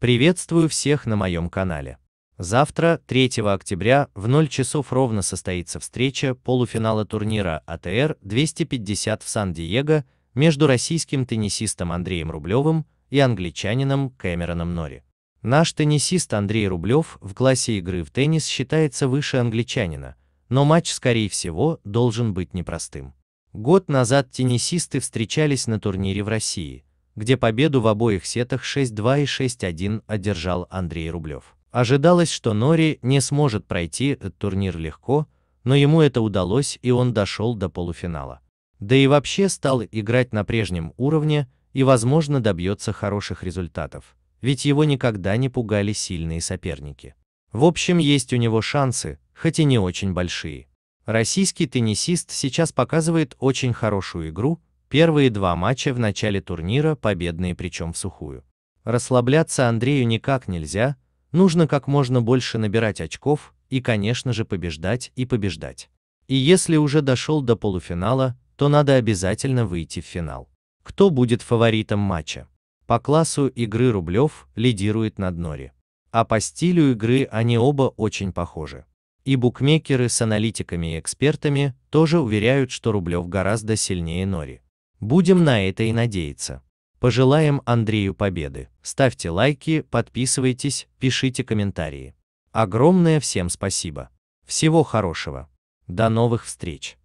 Приветствую всех на моем канале. Завтра, 3 октября, в 0 часов ровно состоится встреча полуфинала турнира АТР-250 в Сан-Диего между российским теннисистом Андреем Рублевым и англичанином Кэмероном Нори. Наш теннисист Андрей Рублев в классе игры в теннис считается выше англичанина, но матч, скорее всего, должен быть непростым. Год назад теннисисты встречались на турнире в России – где победу в обоих сетах 6-2 и 6-1 одержал Андрей Рублев. Ожидалось, что Нори не сможет пройти этот турнир легко, но ему это удалось и он дошел до полуфинала. Да и вообще стал играть на прежнем уровне и, возможно, добьется хороших результатов, ведь его никогда не пугали сильные соперники. В общем, есть у него шансы, хоть и не очень большие. Российский теннисист сейчас показывает очень хорошую игру, Первые два матча в начале турнира победные причем в сухую. Расслабляться Андрею никак нельзя, нужно как можно больше набирать очков и, конечно же, побеждать и побеждать. И если уже дошел до полуфинала, то надо обязательно выйти в финал. Кто будет фаворитом матча? По классу игры Рублев лидирует над Нори. А по стилю игры они оба очень похожи. И букмекеры с аналитиками и экспертами тоже уверяют, что Рублев гораздо сильнее Нори. Будем на это и надеяться. Пожелаем Андрею победы. Ставьте лайки, подписывайтесь, пишите комментарии. Огромное всем спасибо. Всего хорошего. До новых встреч.